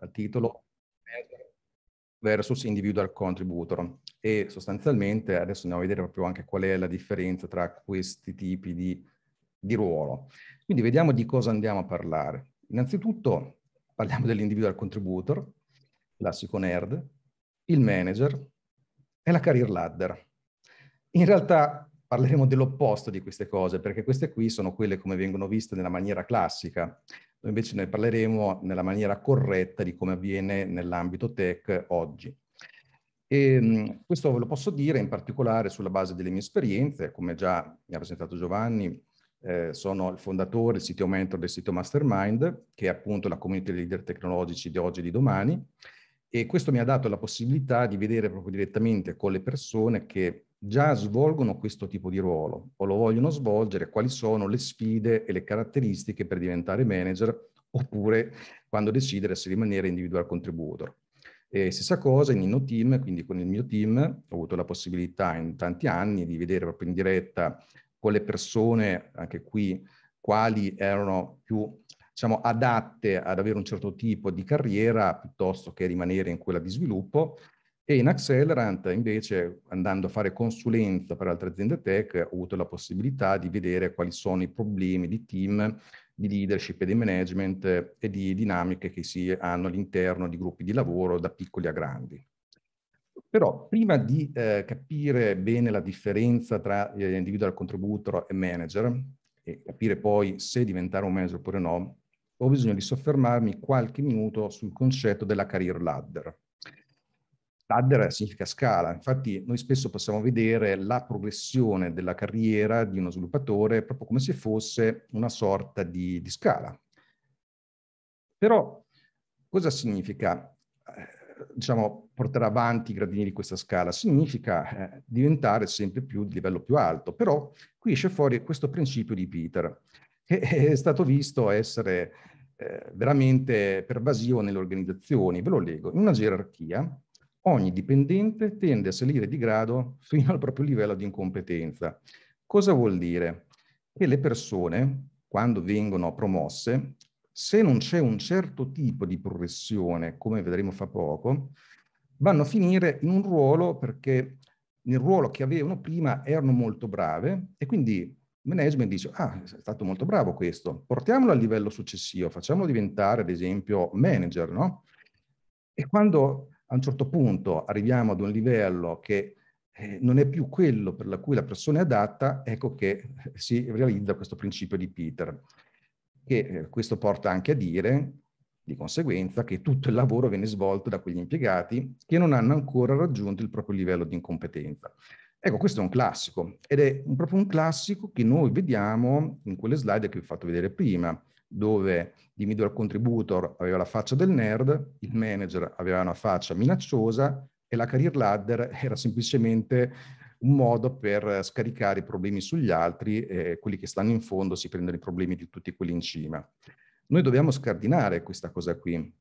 al titolo versus individual contributor e sostanzialmente adesso andiamo a vedere proprio anche qual è la differenza tra questi tipi di, di ruolo. Quindi vediamo di cosa andiamo a parlare. Innanzitutto parliamo dell'individual contributor, classico nerd, il manager e la career ladder. In realtà parleremo dell'opposto di queste cose perché queste qui sono quelle come vengono viste nella maniera classica noi invece ne parleremo nella maniera corretta di come avviene nell'ambito tech oggi. E ehm, questo ve lo posso dire in particolare sulla base delle mie esperienze, come già mi ha presentato Giovanni, eh, sono il fondatore, il sito mentor del sito Mastermind, che è appunto la community leader tecnologici di oggi e di domani, e questo mi ha dato la possibilità di vedere proprio direttamente con le persone che già svolgono questo tipo di ruolo o lo vogliono svolgere, quali sono le sfide e le caratteristiche per diventare manager oppure quando decidere se rimanere individual contributor. E stessa cosa in Inno Team, quindi con il mio team ho avuto la possibilità in tanti anni di vedere proprio in diretta con le persone, anche qui, quali erano più diciamo, adatte ad avere un certo tipo di carriera piuttosto che rimanere in quella di sviluppo e in Accelerant invece, andando a fare consulenza per altre aziende tech, ho avuto la possibilità di vedere quali sono i problemi di team, di leadership e di management e di dinamiche che si hanno all'interno di gruppi di lavoro da piccoli a grandi. Però prima di eh, capire bene la differenza tra eh, individual contributor e manager e capire poi se diventare un manager oppure no, ho bisogno di soffermarmi qualche minuto sul concetto della career ladder. Ladder significa scala, infatti noi spesso possiamo vedere la progressione della carriera di uno sviluppatore proprio come se fosse una sorta di, di scala. Però cosa significa eh, diciamo, portare avanti i gradini di questa scala? Significa eh, diventare sempre più di livello più alto, però qui esce fuori questo principio di Peter, che è stato visto essere eh, veramente pervasivo nelle organizzazioni. Ve lo leggo, in una gerarchia ogni dipendente tende a salire di grado fino al proprio livello di incompetenza. Cosa vuol dire? Che le persone, quando vengono promosse, se non c'è un certo tipo di progressione, come vedremo fra poco, vanno a finire in un ruolo perché nel ruolo che avevano prima erano molto brave e quindi il management dice ah, è stato molto bravo questo, portiamolo al livello successivo, facciamolo diventare ad esempio manager, no? E quando a un certo punto arriviamo ad un livello che eh, non è più quello per la cui la persona è adatta, ecco che eh, si realizza questo principio di Peter. E eh, questo porta anche a dire, di conseguenza, che tutto il lavoro viene svolto da quegli impiegati che non hanno ancora raggiunto il proprio livello di incompetenza. Ecco, questo è un classico ed è proprio un classico che noi vediamo in quelle slide che vi ho fatto vedere prima dove il middle contributor aveva la faccia del nerd, il manager aveva una faccia minacciosa e la career ladder era semplicemente un modo per scaricare i problemi sugli altri e quelli che stanno in fondo si prendono i problemi di tutti quelli in cima. Noi dobbiamo scardinare questa cosa qui,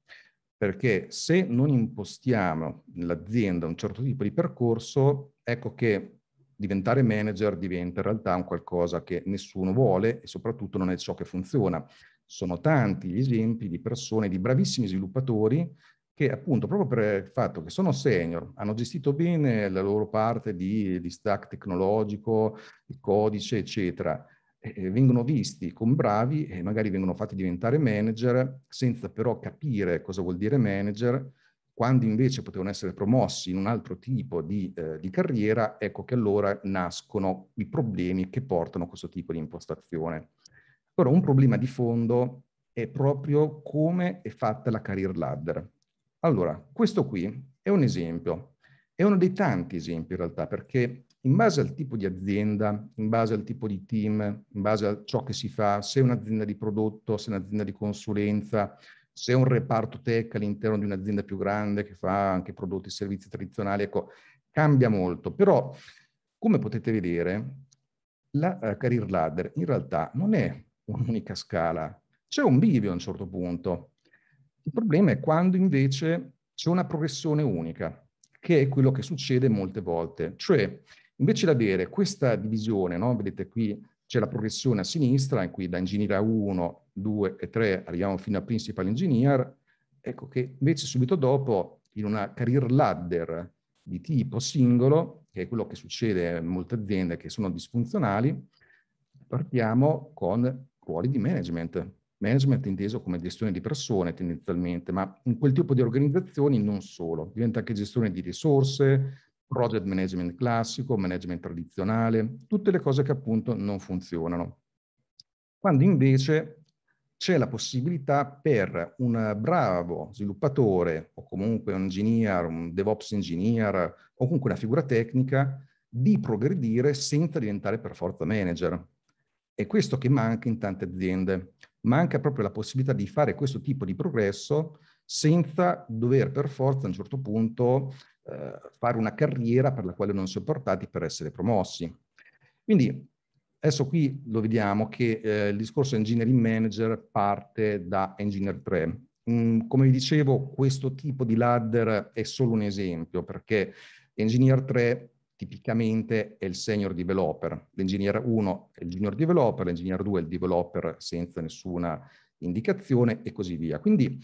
perché se non impostiamo nell'azienda un certo tipo di percorso, ecco che diventare manager diventa in realtà un qualcosa che nessuno vuole e soprattutto non è ciò che funziona sono tanti gli esempi di persone, di bravissimi sviluppatori che appunto proprio per il fatto che sono senior, hanno gestito bene la loro parte di, di stack tecnologico, di codice, eccetera, eh, vengono visti come bravi e magari vengono fatti diventare manager senza però capire cosa vuol dire manager, quando invece potevano essere promossi in un altro tipo di, eh, di carriera, ecco che allora nascono i problemi che portano a questo tipo di impostazione. Però un problema di fondo è proprio come è fatta la career ladder. Allora, questo qui è un esempio, è uno dei tanti esempi in realtà, perché in base al tipo di azienda, in base al tipo di team, in base a ciò che si fa, se è un'azienda di prodotto, se è un'azienda di consulenza, se è un reparto tech all'interno di un'azienda più grande che fa anche prodotti e servizi tradizionali, ecco, cambia molto. Però, come potete vedere, la eh, career ladder in realtà non è un'unica scala. C'è un bivio a un certo punto. Il problema è quando invece c'è una progressione unica, che è quello che succede molte volte. Cioè, invece di avere questa divisione, no? vedete qui c'è la progressione a sinistra, in cui da ingegnere 1, 2 e 3 arriviamo fino a principal engineer, ecco che invece subito dopo in una career ladder di tipo singolo, che è quello che succede in molte aziende che sono disfunzionali, partiamo con ruoli di management. Management inteso come gestione di persone tendenzialmente, ma in quel tipo di organizzazioni non solo, diventa anche gestione di risorse, project management classico, management tradizionale, tutte le cose che appunto non funzionano. Quando invece c'è la possibilità per un bravo sviluppatore o comunque un engineer, un DevOps engineer o comunque una figura tecnica di progredire senza diventare per forza manager. È questo che manca in tante aziende. Manca proprio la possibilità di fare questo tipo di progresso senza dover per forza a un certo punto eh, fare una carriera per la quale non si è portati per essere promossi. Quindi adesso qui lo vediamo che eh, il discorso engineering manager parte da engineer 3. Mm, come vi dicevo, questo tipo di ladder è solo un esempio perché engineer 3 tipicamente è il senior developer. L'engineer 1 è il junior developer, l'engineer 2 è il developer senza nessuna indicazione e così via. Quindi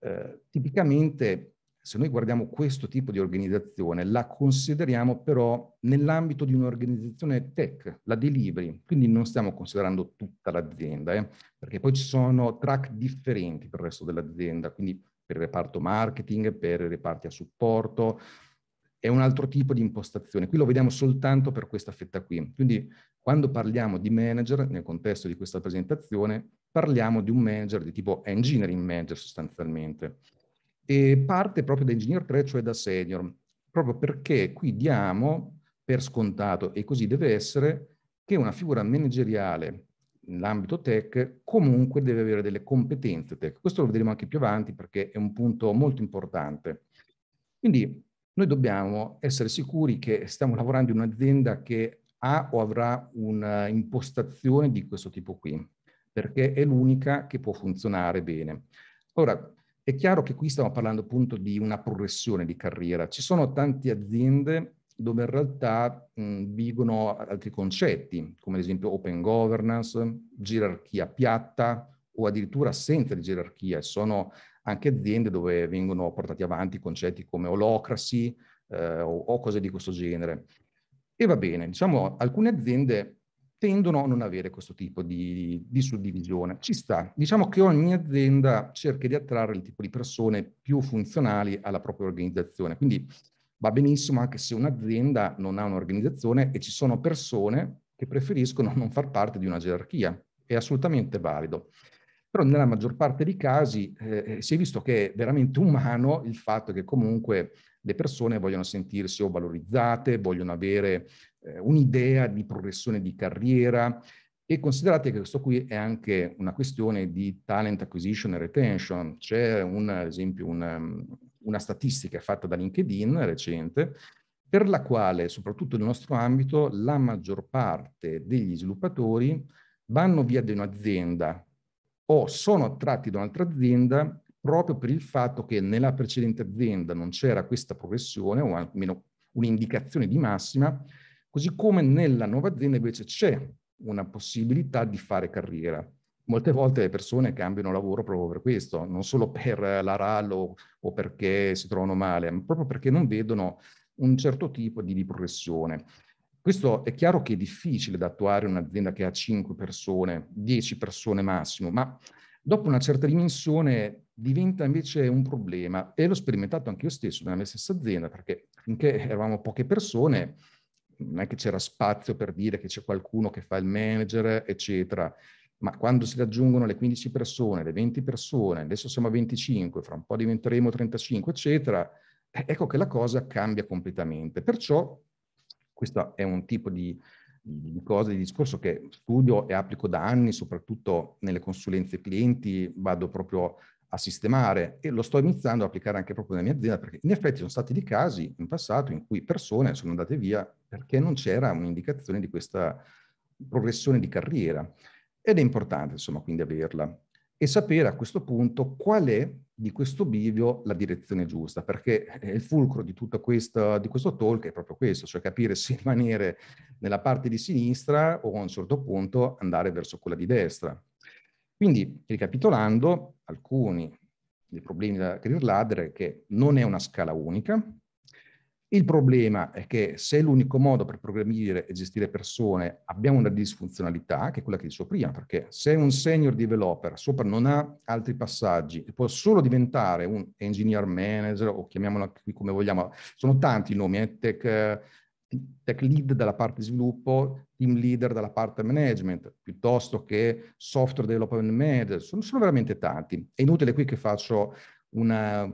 eh, tipicamente se noi guardiamo questo tipo di organizzazione, la consideriamo però nell'ambito di un'organizzazione tech, la delivery, quindi non stiamo considerando tutta l'azienda, eh, perché poi ci sono track differenti per il resto dell'azienda, quindi per il reparto marketing, per i reparti a supporto, è un altro tipo di impostazione. Qui lo vediamo soltanto per questa fetta qui. Quindi quando parliamo di manager, nel contesto di questa presentazione, parliamo di un manager di tipo engineering manager sostanzialmente. E parte proprio da engineer 3, cioè da senior, proprio perché qui diamo per scontato, e così deve essere, che una figura manageriale nell'ambito tech comunque deve avere delle competenze tech. Questo lo vedremo anche più avanti perché è un punto molto importante. Quindi noi dobbiamo essere sicuri che stiamo lavorando in un'azienda che ha o avrà un'impostazione di questo tipo qui, perché è l'unica che può funzionare bene. Ora, è chiaro che qui stiamo parlando appunto di una progressione di carriera. Ci sono tante aziende dove in realtà mh, vigono altri concetti, come ad esempio open governance, gerarchia piatta o addirittura assenza di gerarchia. Sono anche aziende dove vengono portati avanti concetti come holocracy eh, o, o cose di questo genere. E va bene, diciamo, alcune aziende tendono a non avere questo tipo di, di, suddivisione. Ci sta. Diciamo che ogni azienda cerca di attrarre il tipo di persone più funzionali alla propria organizzazione. Quindi va benissimo anche se un'azienda non ha un'organizzazione e ci sono persone che preferiscono non far parte di una gerarchia. È assolutamente valido però nella maggior parte dei casi eh, eh, si è visto che è veramente umano il fatto che comunque le persone vogliono sentirsi o valorizzate, vogliono avere eh, un'idea di progressione di carriera e considerate che questo qui è anche una questione di talent acquisition e retention. C'è un, ad esempio un, um, una statistica fatta da LinkedIn recente per la quale, soprattutto nel nostro ambito, la maggior parte degli sviluppatori vanno via di un'azienda o sono attratti da un'altra azienda proprio per il fatto che nella precedente azienda non c'era questa progressione o almeno un'indicazione di massima, così come nella nuova azienda invece c'è una possibilità di fare carriera. Molte volte le persone cambiano lavoro proprio per questo, non solo per la RAL o, o perché si trovano male, ma proprio perché non vedono un certo tipo di, di progressione. Questo è chiaro che è difficile da attuare in un'azienda che ha 5 persone, 10 persone massimo, ma dopo una certa dimensione diventa invece un problema e l'ho sperimentato anche io stesso nella mia stessa azienda perché finché eravamo poche persone non è che c'era spazio per dire che c'è qualcuno che fa il manager, eccetera, ma quando si raggiungono le 15 persone, le 20 persone, adesso siamo a 25, fra un po' diventeremo 35, eccetera, ecco che la cosa cambia completamente. Perciò questo è un tipo di, di cose, di discorso che studio e applico da anni, soprattutto nelle consulenze clienti, vado proprio a sistemare e lo sto iniziando a applicare anche proprio nella mia azienda perché in effetti sono stati dei casi in passato in cui persone sono andate via perché non c'era un'indicazione di questa progressione di carriera ed è importante insomma quindi averla e sapere a questo punto qual è di questo bivio la direzione giusta, perché il fulcro di tutto questo, di questo talk è proprio questo, cioè capire se rimanere nella parte di sinistra o a un certo punto andare verso quella di destra. Quindi, ricapitolando, alcuni dei problemi da Greer Ladder è che non è una scala unica, il problema è che se l'unico modo per programmare e gestire persone abbiamo una disfunzionalità, che è quella che dicevo prima, perché se un senior developer sopra non ha altri passaggi e può solo diventare un engineer manager o chiamiamola come vogliamo, sono tanti i nomi, eh, tech, tech lead dalla parte sviluppo, team leader dalla parte management, piuttosto che software development manager, sono, sono veramente tanti. È inutile qui che faccio una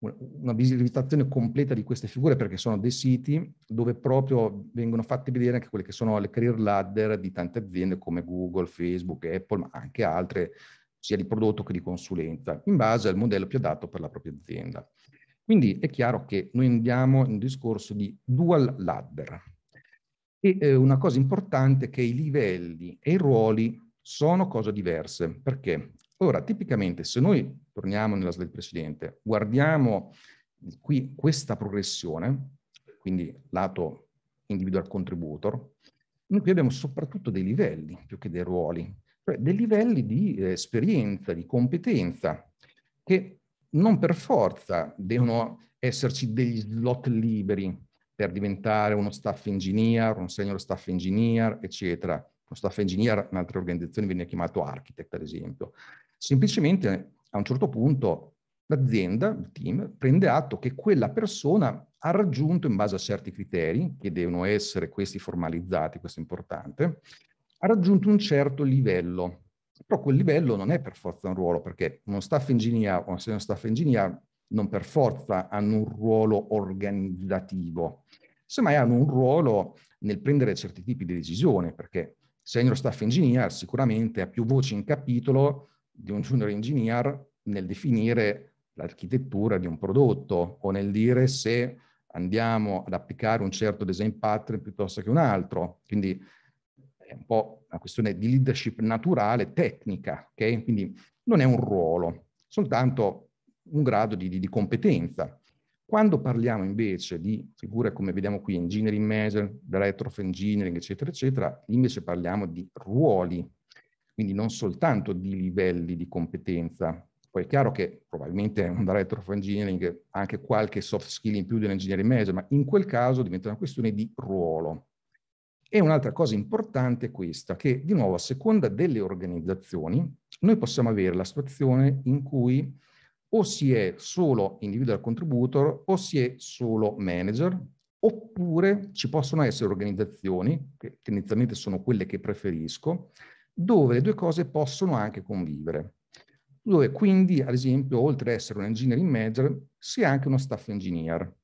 una visitazione completa di queste figure perché sono dei siti dove proprio vengono fatte vedere anche quelle che sono le career ladder di tante aziende come Google, Facebook, Apple, ma anche altre, sia di prodotto che di consulenza, in base al modello più adatto per la propria azienda. Quindi è chiaro che noi andiamo in un discorso di dual ladder. E eh, una cosa importante è che i livelli e i ruoli sono cose diverse, perché ora tipicamente se noi torniamo nella slide precedente, guardiamo qui questa progressione, quindi lato individual contributor, noi qui abbiamo soprattutto dei livelli più che dei ruoli, cioè dei livelli di eh, esperienza, di competenza, che non per forza devono esserci degli slot liberi per diventare uno staff engineer, un senior staff engineer, eccetera. Uno staff engineer in altre organizzazioni viene chiamato architect, ad esempio. Semplicemente a un certo punto l'azienda, il team, prende atto che quella persona ha raggiunto in base a certi criteri, che devono essere questi formalizzati, questo è importante, ha raggiunto un certo livello. Però quel livello non è per forza un ruolo, perché uno staff engineer o se uno staff engineer non per forza hanno un ruolo organizzativo, semmai hanno un ruolo nel prendere certi tipi di decisione, perché senior staff engineer sicuramente ha più voci in capitolo di un junior engineer nel definire l'architettura di un prodotto o nel dire se andiamo ad applicare un certo design pattern piuttosto che un altro. Quindi è un po' una questione di leadership naturale, tecnica, ok? Quindi non è un ruolo, soltanto un grado di, di, di competenza. Quando parliamo invece di figure come vediamo qui, engineering manager, director of engineering, eccetera, eccetera, invece parliamo di ruoli quindi non soltanto di livelli di competenza. Poi è chiaro che probabilmente un director of engineering ha anche qualche soft skill in più dell'engineering manager, ma in quel caso diventa una questione di ruolo. E un'altra cosa importante è questa, che di nuovo a seconda delle organizzazioni noi possiamo avere la situazione in cui o si è solo individual contributor o si è solo manager, oppure ci possono essere organizzazioni, che tendenzialmente sono quelle che preferisco, dove le due cose possono anche convivere. Dove quindi, ad esempio, oltre ad essere un engineering manager, sia anche uno staff engineer.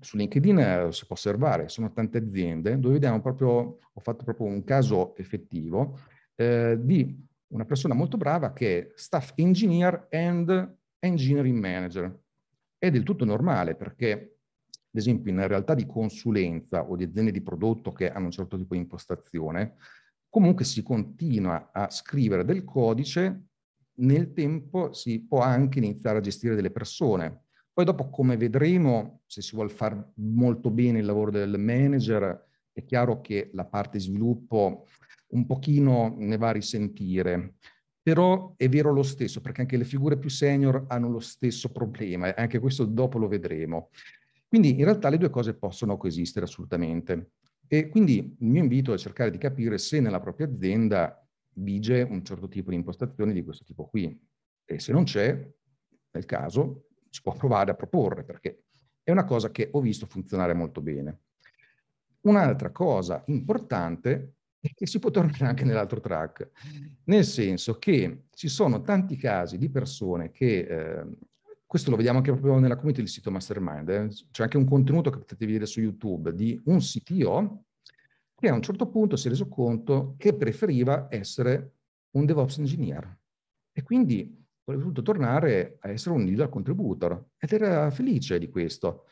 Su LinkedIn eh, si può osservare, sono tante aziende dove vediamo proprio, ho fatto proprio un caso effettivo, eh, di una persona molto brava che è staff engineer and engineering manager. È del tutto normale perché, ad esempio, in realtà di consulenza o di aziende di prodotto che hanno un certo tipo di impostazione, comunque si continua a scrivere del codice, nel tempo si può anche iniziare a gestire delle persone. Poi dopo, come vedremo, se si vuole fare molto bene il lavoro del manager, è chiaro che la parte sviluppo un pochino ne va a risentire. Però è vero lo stesso, perché anche le figure più senior hanno lo stesso problema, e anche questo dopo lo vedremo. Quindi in realtà le due cose possono coesistere assolutamente. E quindi il mio invito è cercare di capire se nella propria azienda vige un certo tipo di impostazione di questo tipo qui. E se non c'è, nel caso, si può provare a proporre, perché è una cosa che ho visto funzionare molto bene. Un'altra cosa importante è che si può tornare anche nell'altro track, nel senso che ci sono tanti casi di persone che eh, questo lo vediamo anche proprio nella community del sito Mastermind. Eh. C'è anche un contenuto che potete vedere su YouTube di un CTO che a un certo punto si è reso conto che preferiva essere un DevOps engineer e quindi voleva tutto tornare a essere un leader contributor ed era felice di questo.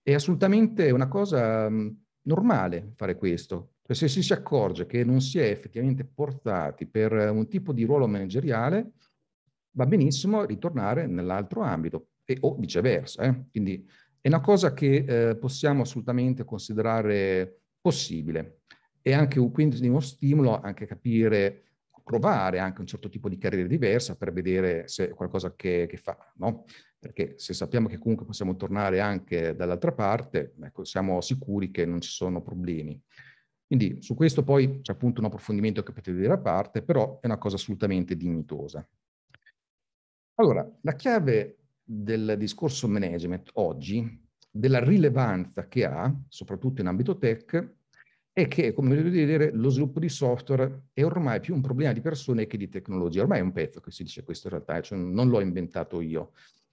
È assolutamente una cosa mm, normale fare questo. Cioè se si, si accorge che non si è effettivamente portati per un tipo di ruolo manageriale, va benissimo ritornare nell'altro ambito e, o viceversa. Eh? Quindi è una cosa che eh, possiamo assolutamente considerare possibile e anche quindi uno stimolo anche capire, provare anche un certo tipo di carriera diversa per vedere se è qualcosa che, che fa, no? Perché se sappiamo che comunque possiamo tornare anche dall'altra parte, ecco, siamo sicuri che non ci sono problemi. Quindi su questo poi c'è appunto un approfondimento che potete vedere a parte, però è una cosa assolutamente dignitosa. Allora, la chiave del discorso management oggi, della rilevanza che ha, soprattutto in ambito tech, è che, come voglio vedere, lo sviluppo di software è ormai più un problema di persone che di tecnologia. Ormai è un pezzo che si dice questo in realtà, cioè non l'ho inventato io.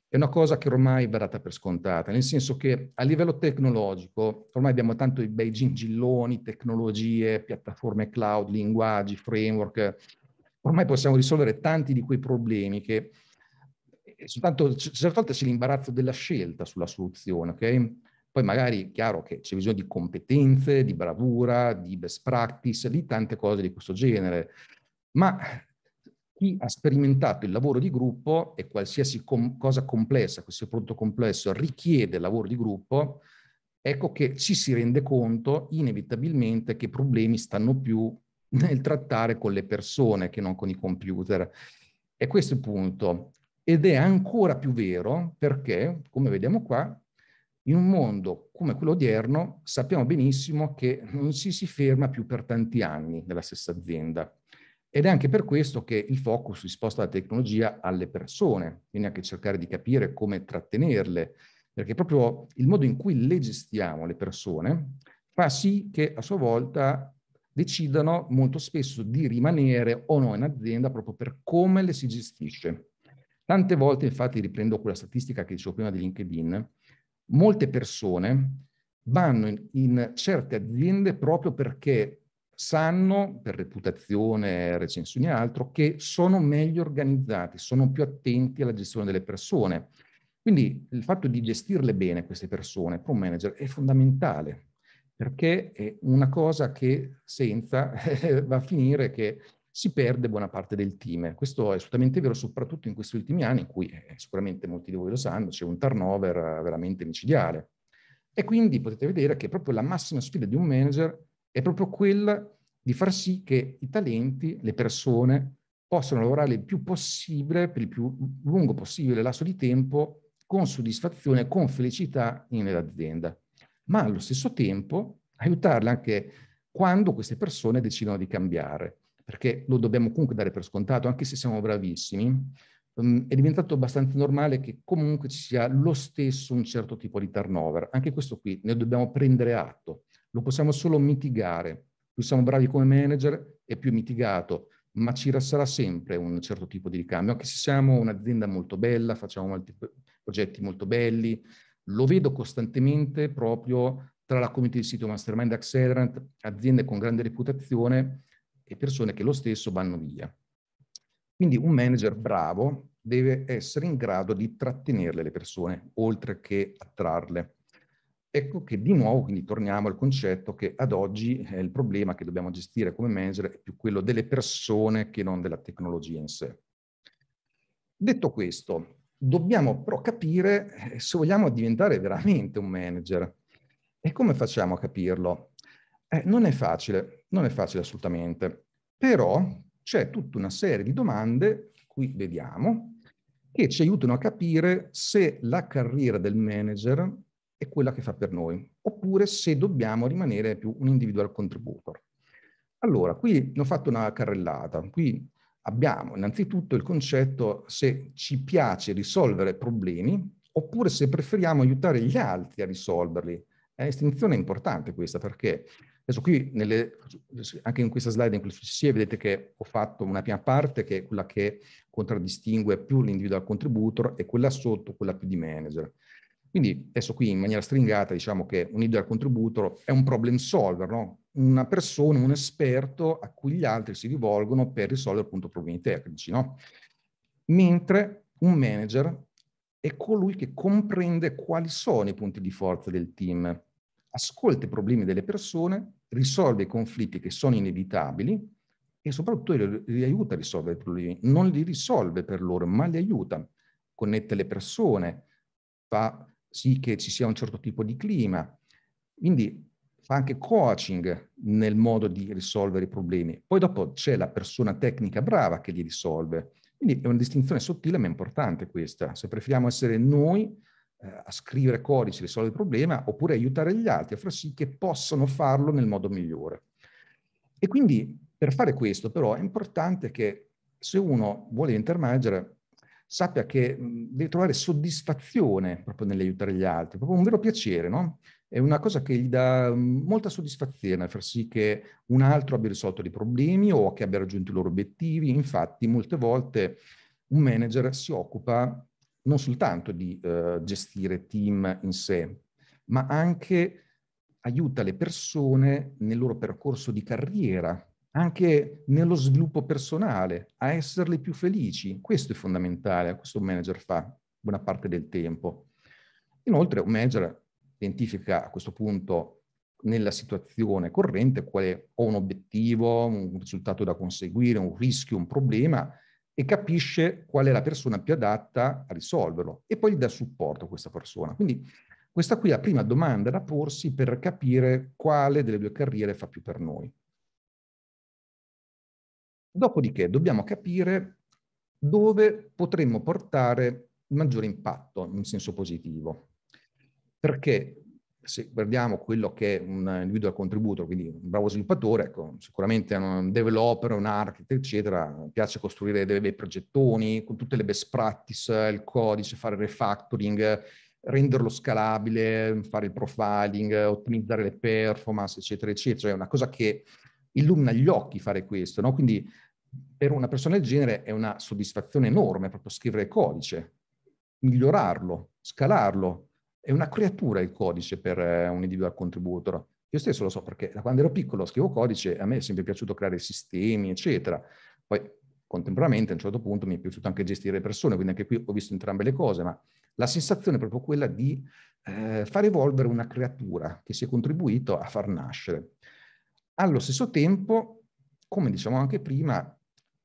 È una cosa che ormai va data per scontata, nel senso che a livello tecnologico ormai abbiamo tanto i bei gingilloni, tecnologie, piattaforme cloud, linguaggi, framework. Ormai possiamo risolvere tanti di quei problemi che soltanto, certe volte c'è l'imbarazzo della scelta sulla soluzione, ok? Poi magari è chiaro che c'è bisogno di competenze, di bravura, di best practice, di tante cose di questo genere, ma chi ha sperimentato il lavoro di gruppo e qualsiasi com- cosa complessa, qualsiasi prodotto complesso richiede lavoro di gruppo, ecco che ci si rende conto inevitabilmente che i problemi stanno più nel trattare con le persone che non con i computer. E questo è il punto. Ed è ancora più vero perché, come vediamo qua, in un mondo come quello odierno sappiamo benissimo che non ci si ferma più per tanti anni nella stessa azienda. Ed è anche per questo che il focus si sposta dalla tecnologia alle persone, quindi anche cercare di capire come trattenerle, perché proprio il modo in cui le gestiamo le persone fa sì che a sua volta decidano molto spesso di rimanere o no in azienda proprio per come le si gestisce. Tante volte, infatti, riprendo quella statistica che dicevo prima di LinkedIn, molte persone vanno in, in certe aziende proprio perché sanno, per reputazione, recensioni e altro, che sono meglio organizzati, sono più attenti alla gestione delle persone. Quindi il fatto di gestirle bene queste persone per un manager è fondamentale, perché è una cosa che senza va a finire che si perde buona parte del team. Questo è assolutamente vero, soprattutto in questi ultimi anni, in cui eh, sicuramente molti di voi lo sanno, c'è un turnover eh, veramente micidiale. E quindi potete vedere che proprio la massima sfida di un manager è proprio quella di far sì che i talenti, le persone, possano lavorare il più possibile, per il più lungo possibile lasso di tempo, con soddisfazione, con felicità nell'azienda. Ma allo stesso tempo aiutarle anche quando queste persone decidono di cambiare perché lo dobbiamo comunque dare per scontato, anche se siamo bravissimi, ehm, è diventato abbastanza normale che comunque ci sia lo stesso un certo tipo di turnover. Anche questo qui ne dobbiamo prendere atto, lo possiamo solo mitigare. Più siamo bravi come manager è più mitigato, ma ci sarà sempre un certo tipo di ricambio, anche se siamo un'azienda molto bella, facciamo molti progetti molto belli, lo vedo costantemente proprio tra la community di sito Mastermind Accelerant, aziende con grande reputazione, e persone che lo stesso vanno via. Quindi un manager bravo deve essere in grado di trattenerle le persone, oltre che attrarle. Ecco che di nuovo, quindi torniamo al concetto che ad oggi eh, il problema che dobbiamo gestire come manager è più quello delle persone che non della tecnologia in sé. Detto questo, dobbiamo però capire eh, se vogliamo diventare veramente un manager. E come facciamo a capirlo? Eh, non è facile, non è facile assolutamente, però c'è tutta una serie di domande, qui vediamo, che ci aiutano a capire se la carriera del manager è quella che fa per noi, oppure se dobbiamo rimanere più un individual contributor. Allora, qui ne ho fatto una carrellata. Qui abbiamo innanzitutto il concetto se ci piace risolvere problemi oppure se preferiamo aiutare gli altri a risolverli. È distinzione importante questa perché Adesso qui, nelle, anche in questa slide, in quelle successive, vedete che ho fatto una prima parte che è quella che contraddistingue più l'individual contributor e quella sotto, quella più di manager. Quindi adesso qui in maniera stringata diciamo che un individual contributor è un problem solver, no? una persona, un esperto a cui gli altri si rivolgono per risolvere appunto problemi tecnici. No? Mentre un manager è colui che comprende quali sono i punti di forza del team ascolta i problemi delle persone risolve i conflitti che sono inevitabili e soprattutto li, li aiuta a risolvere i problemi. Non li risolve per loro, ma li aiuta. Connette le persone, fa sì che ci sia un certo tipo di clima. Quindi fa anche coaching nel modo di risolvere i problemi. Poi dopo c'è la persona tecnica brava che li risolve. Quindi è una distinzione sottile ma importante questa. Se preferiamo essere noi eh, a scrivere codici, risolvere il problema, oppure aiutare gli altri a far sì che possano farlo nel modo migliore. E quindi per fare questo però è importante che se uno vuole diventare manager sappia che deve trovare soddisfazione proprio nell'aiutare gli altri, proprio un vero piacere, no? È una cosa che gli dà molta soddisfazione far sì che un altro abbia risolto dei problemi o che abbia raggiunto i loro obiettivi. Infatti, molte volte un manager si occupa non soltanto di eh, gestire team in sé, ma anche aiuta le persone nel loro percorso di carriera, anche nello sviluppo personale, a esserle più felici. Questo è fondamentale, questo un manager fa buona parte del tempo. Inoltre un manager identifica a questo punto nella situazione corrente quale ho un obiettivo, un risultato da conseguire, un rischio, un problema e capisce qual è la persona più adatta a risolverlo e poi gli dà supporto a questa persona. Quindi questa qui è la prima domanda da porsi per capire quale delle due carriere fa più per noi. Dopodiché dobbiamo capire dove potremmo portare maggiore impatto in senso positivo. Perché se guardiamo quello che è un individuo individual contributo, quindi un bravo sviluppatore, ecco, sicuramente un developer, un architect, eccetera, piace costruire dei bei progettoni con tutte le best practice, il codice, fare refactoring, renderlo scalabile, fare il profiling, ottimizzare le performance, eccetera, eccetera. Cioè è una cosa che illumina gli occhi fare questo, no? Quindi per una persona del genere è una soddisfazione enorme proprio scrivere codice, migliorarlo, scalarlo, è una creatura il codice per eh, un individual contributor. Io stesso lo so perché da quando ero piccolo scrivo codice, a me è sempre piaciuto creare sistemi, eccetera. Poi contemporaneamente a un certo punto mi è piaciuto anche gestire le persone, quindi anche qui ho visto entrambe le cose, ma la sensazione è proprio quella di eh, far evolvere una creatura che si è contribuito a far nascere. Allo stesso tempo, come diciamo anche prima,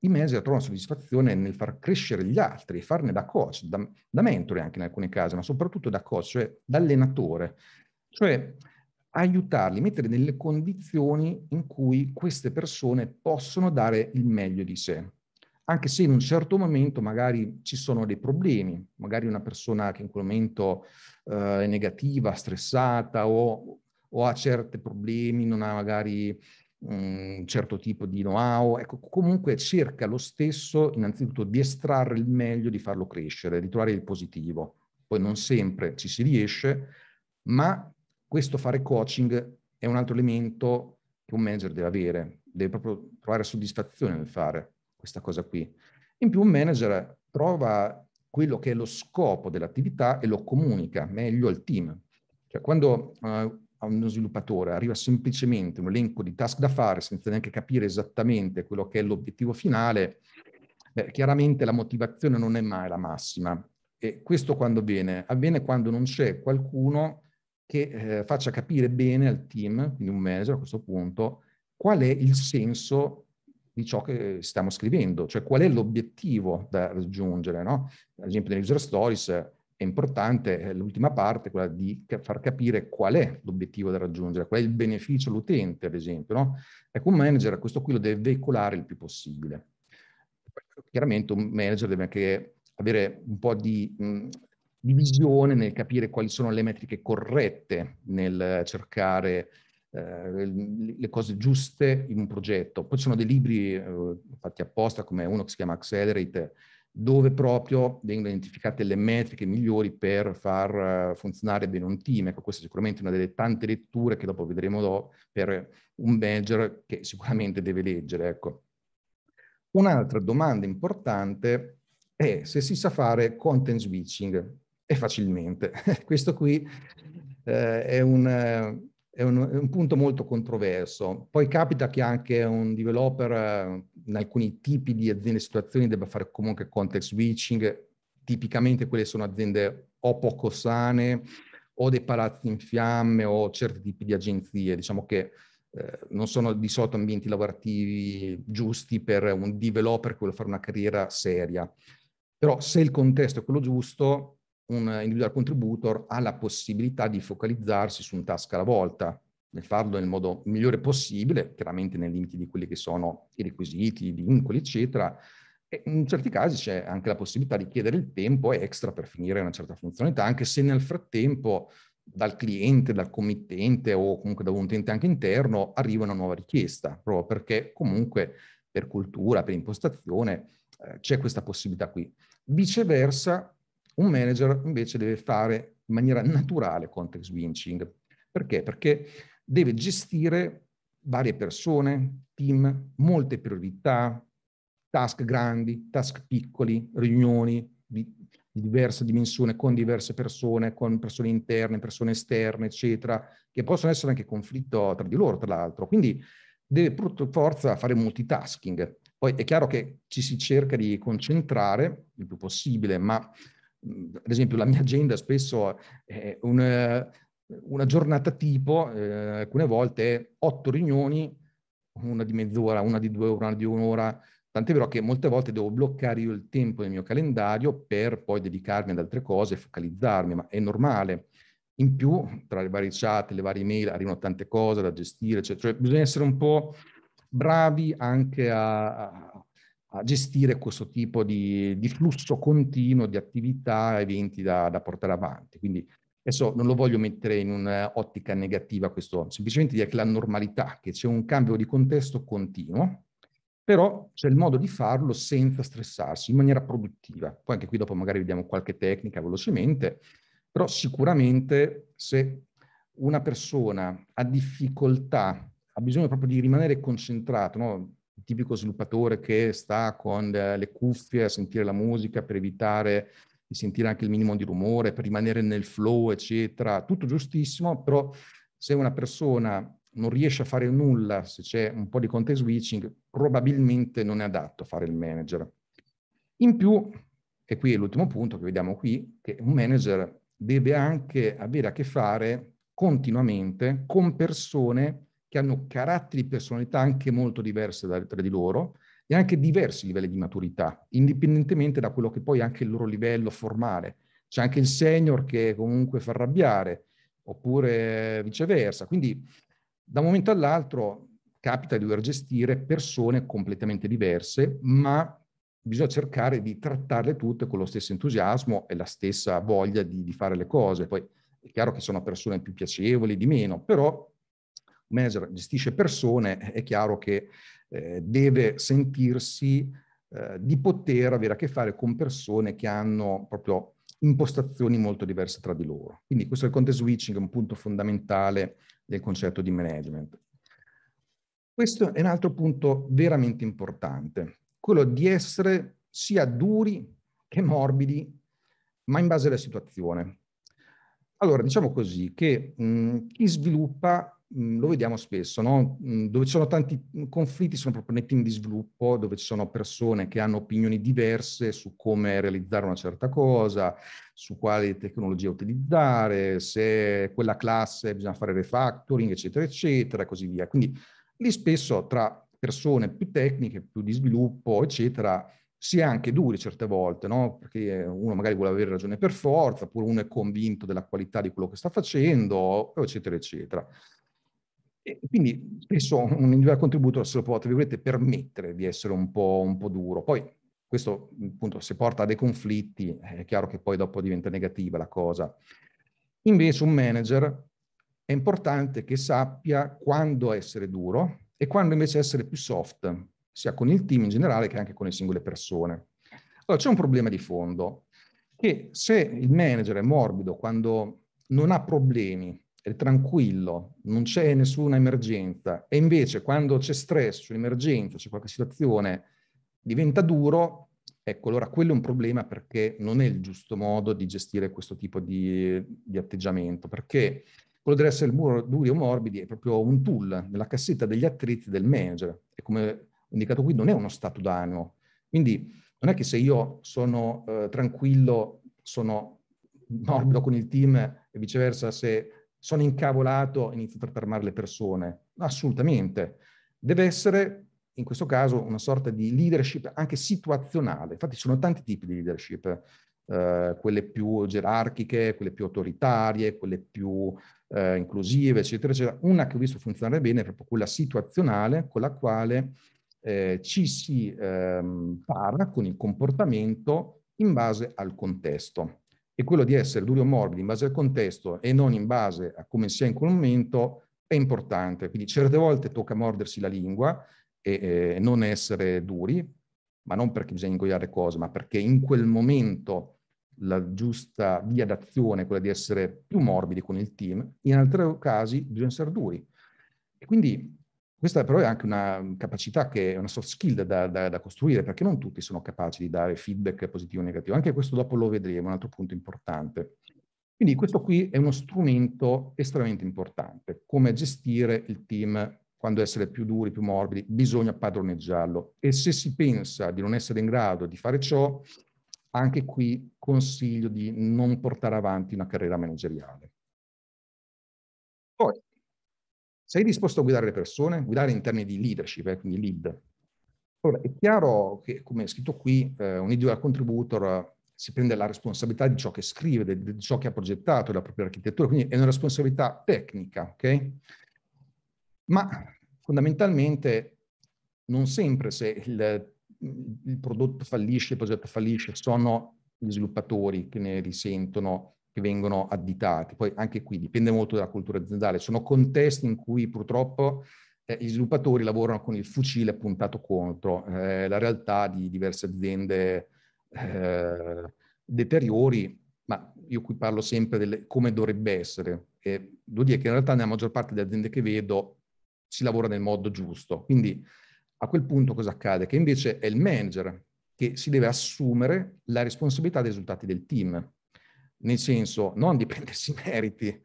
i manager trovano soddisfazione nel far crescere gli altri, farne da coach, da, da mentore anche in alcuni casi, ma soprattutto da coach, cioè da allenatore. Cioè aiutarli, mettere nelle condizioni in cui queste persone possono dare il meglio di sé. Anche se in un certo momento magari ci sono dei problemi, magari una persona che in quel momento eh, è negativa, stressata o, o ha certi problemi, non ha magari un certo tipo di know-how, ecco, comunque cerca lo stesso innanzitutto di estrarre il meglio, di farlo crescere, di trovare il positivo. Poi non sempre ci si riesce, ma questo fare coaching è un altro elemento che un manager deve avere, deve proprio trovare soddisfazione nel fare questa cosa qui. In più un manager trova quello che è lo scopo dell'attività e lo comunica meglio al team. Cioè, quando uh, a uno sviluppatore arriva semplicemente un elenco di task da fare senza neanche capire esattamente quello che è l'obiettivo finale, beh, chiaramente la motivazione non è mai la massima. E questo quando avviene? Avviene quando non c'è qualcuno che eh, faccia capire bene al team, quindi un manager a questo punto, qual è il senso di ciò che stiamo scrivendo, cioè qual è l'obiettivo da raggiungere. No? Ad esempio, nelle user stories è importante eh, l'ultima parte, quella di far capire qual è l'obiettivo da raggiungere, qual è il beneficio all'utente, ad esempio. No? Ecco, un manager questo qui lo deve veicolare il più possibile. Chiaramente un manager deve anche avere un po' di, mh, mm, di visione nel capire quali sono le metriche corrette nel cercare eh, le cose giuste in un progetto. Poi ci sono dei libri eh, fatti apposta, come uno che si chiama Accelerate, dove proprio vengono identificate le metriche migliori per far eh, funzionare bene un team. Ecco, questa è sicuramente una delle tante letture che dopo vedremo dopo per un manager che sicuramente deve leggere. Ecco. Un'altra domanda importante è se si sa fare content switching e facilmente. Questo qui eh, è, un, è, un, è, un, punto molto controverso. Poi capita che anche un developer eh, in alcuni tipi di aziende e situazioni debba fare comunque context switching, tipicamente quelle sono aziende o poco sane o dei palazzi in fiamme o certi tipi di agenzie, diciamo che eh, non sono di solito ambienti lavorativi giusti per un developer che vuole fare una carriera seria. Però se il contesto è quello giusto, un individual contributor ha la possibilità di focalizzarsi su un task alla volta, nel farlo nel modo migliore possibile, chiaramente nei limiti di quelli che sono i requisiti, i vincoli, eccetera. E in certi casi c'è anche la possibilità di chiedere il tempo extra per finire una certa funzionalità, anche se nel frattempo dal cliente, dal committente o comunque da un utente anche interno arriva una nuova richiesta, proprio perché comunque per cultura, per impostazione eh, c'è questa possibilità qui. Viceversa, un manager invece deve fare in maniera naturale context winching. Perché? Perché deve gestire varie persone, team, molte priorità, task grandi, task piccoli, riunioni di, di diversa dimensione con diverse persone, con persone interne, persone esterne, eccetera, che possono essere anche conflitto tra di loro, tra l'altro. Quindi deve per forza fare multitasking. Poi è chiaro che ci si cerca di concentrare il più possibile, ma ad esempio la mia agenda spesso è un eh, una giornata tipo, eh, alcune volte otto riunioni, una di mezz'ora, una di due ore, una di un'ora, tant'è vero che molte volte devo bloccare io il tempo del mio calendario per poi dedicarmi ad altre cose, focalizzarmi, ma è normale. In più, tra le varie chat, le varie email, arrivano tante cose da gestire, cioè, cioè bisogna essere un po' bravi anche a, a, a gestire questo tipo di, di, flusso continuo di attività, eventi da, da portare avanti. Quindi Adesso non lo voglio mettere in un'ottica negativa questo, semplicemente dire che la normalità, che c'è un cambio di contesto continuo, però c'è il modo di farlo senza stressarsi, in maniera produttiva. Poi anche qui dopo magari vediamo qualche tecnica velocemente, però sicuramente se una persona ha difficoltà, ha bisogno proprio di rimanere concentrato, no? il tipico sviluppatore che sta con le cuffie a sentire la musica per evitare di sentire anche il minimo di rumore, per rimanere nel flow, eccetera, tutto giustissimo, però se una persona non riesce a fare nulla, se c'è un po' di content switching, probabilmente non è adatto a fare il manager. In più, e qui è l'ultimo punto che vediamo qui, che un manager deve anche avere a che fare continuamente con persone che hanno caratteri di personalità anche molto diverse tra di loro, e anche diversi livelli di maturità, indipendentemente da quello che poi è anche il loro livello formale. C'è anche il senior che comunque fa arrabbiare, oppure viceversa. Quindi da un momento all'altro capita di dover gestire persone completamente diverse, ma bisogna cercare di trattarle tutte con lo stesso entusiasmo e la stessa voglia di, di fare le cose. Poi è chiaro che sono persone più piacevoli, di meno, però manager gestisce persone, è chiaro che eh, deve sentirsi eh, di poter avere a che fare con persone che hanno proprio impostazioni molto diverse tra di loro. Quindi questo è il content switching, un punto fondamentale del concetto di management. Questo è un altro punto veramente importante, quello di essere sia duri che morbidi, ma in base alla situazione. Allora, diciamo così, che mh, chi sviluppa Mhmm, lo vediamo spesso, no? Mhmm, dove ci sono tanti mhmm, conflitti, sono proprio nei team di sviluppo, dove ci sono persone che hanno opinioni diverse su come realizzare una certa cosa, su quale tecnologia utilizzare, se quella classe bisogna fare refactoring, eccetera, eccetera, e così via. Quindi lì spesso tra persone più tecniche, più di sviluppo, eccetera, si è anche duri certe volte, no? perché uno magari vuole avere ragione per forza, oppure uno è convinto della qualità di quello che sta facendo, eccetera, eccetera quindi spesso un individuo contributor se lo può, tra virgolette, permettere di essere un po', un po', duro. Poi questo appunto se porta a dei conflitti è chiaro che poi dopo diventa negativa la cosa. Invece un manager è importante che sappia quando essere duro e quando invece essere più soft, sia con il team in generale che anche con le singole persone. Allora c'è un problema di fondo, che se il manager è morbido quando non ha problemi è tranquillo, non c'è nessuna emergenza. E invece quando c'è stress, c'è un'emergenza, c'è qualche situazione, diventa duro, ecco, allora quello è un problema perché non è il giusto modo di gestire questo tipo di, di atteggiamento, perché quello deve essere duri o morbidi è proprio un tool nella cassetta degli attrezzi del manager. E come indicato qui non è uno stato d'animo. Quindi non è che se io sono eh, tranquillo, sono morbido con il team e viceversa se sono incavolato e inizio a trasformare le persone. Assolutamente. Deve essere, in questo caso, una sorta di leadership anche situazionale. Infatti ci sono tanti tipi di leadership, eh, quelle più gerarchiche, quelle più autoritarie, quelle più eh, inclusive, eccetera, eccetera. Una che ho visto funzionare bene è proprio quella situazionale con la quale eh, ci si ehm, para con il comportamento in base al contesto e quello di essere duri o morbidi in base al contesto e non in base a come si è in quel momento, è importante. Quindi certe volte tocca mordersi la lingua e eh, non essere duri, ma non perché bisogna ingoiare cose, ma perché in quel momento la giusta via d'azione è quella di essere più morbidi con il team, in altri casi bisogna essere duri. E quindi questa però è anche una capacità che è una soft skill da, da, da, costruire, perché non tutti sono capaci di dare feedback positivo o negativo. Anche questo dopo lo vedremo, un altro punto importante. Quindi questo qui è uno strumento estremamente importante. Come gestire il team quando essere più duri, più morbidi, bisogna padroneggiarlo. E se si pensa di non essere in grado di fare ciò, anche qui consiglio di non portare avanti una carriera manageriale. Poi, sei disposto a guidare le persone, guidare in termini di leadership, eh, quindi lead. Allora, è chiaro che, come è scritto qui, eh, un individual contributor eh, si prende la responsabilità di ciò che scrive, di, di ciò che ha progettato, della propria architettura, quindi è una responsabilità tecnica, ok? Ma fondamentalmente non sempre se il, il prodotto fallisce, il progetto fallisce, sono gli sviluppatori che ne risentono che vengono additati. Poi anche qui dipende molto dalla cultura aziendale. Sono contesti in cui purtroppo eh, gli sviluppatori lavorano con il fucile puntato contro. Eh, la realtà di diverse aziende eh, deteriori, ma io qui parlo sempre del come dovrebbe essere. E devo dire che in realtà nella maggior parte delle aziende che vedo si lavora nel modo giusto. Quindi a quel punto cosa accade? Che invece è il manager che si deve assumere la responsabilità dei risultati del team nel senso non di prendersi meriti,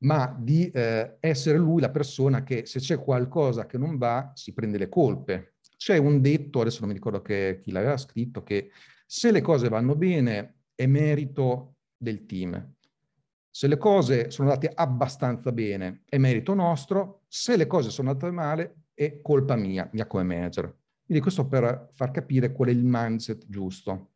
ma di eh, essere lui la persona che se c'è qualcosa che non va si prende le colpe. C'è un detto, adesso non mi ricordo che, chi l'aveva scritto, che se le cose vanno bene è merito del team. Se le cose sono andate abbastanza bene è merito nostro, se le cose sono andate male è colpa mia, mia come manager. Quindi questo per far capire qual è il mindset giusto.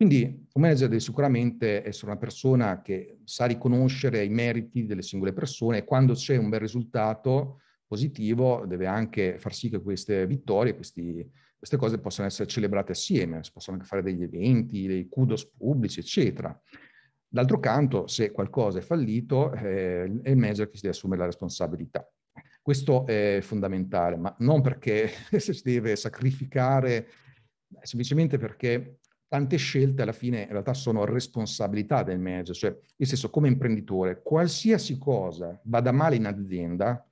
Quindi un manager deve sicuramente essere una persona che sa riconoscere i meriti delle singole persone e quando c'è un bel risultato positivo deve anche far sì che queste vittorie, questi, queste cose possano essere celebrate assieme, si possono anche fare degli eventi, dei kudos pubblici, eccetera. D'altro canto, se qualcosa è fallito, eh, è il manager che si deve assumere la responsabilità. Questo è fondamentale, ma non perché si deve sacrificare semplicemente perché tante scelte alla fine in realtà sono responsabilità del manager, cioè io stesso come imprenditore, qualsiasi cosa vada male in azienda,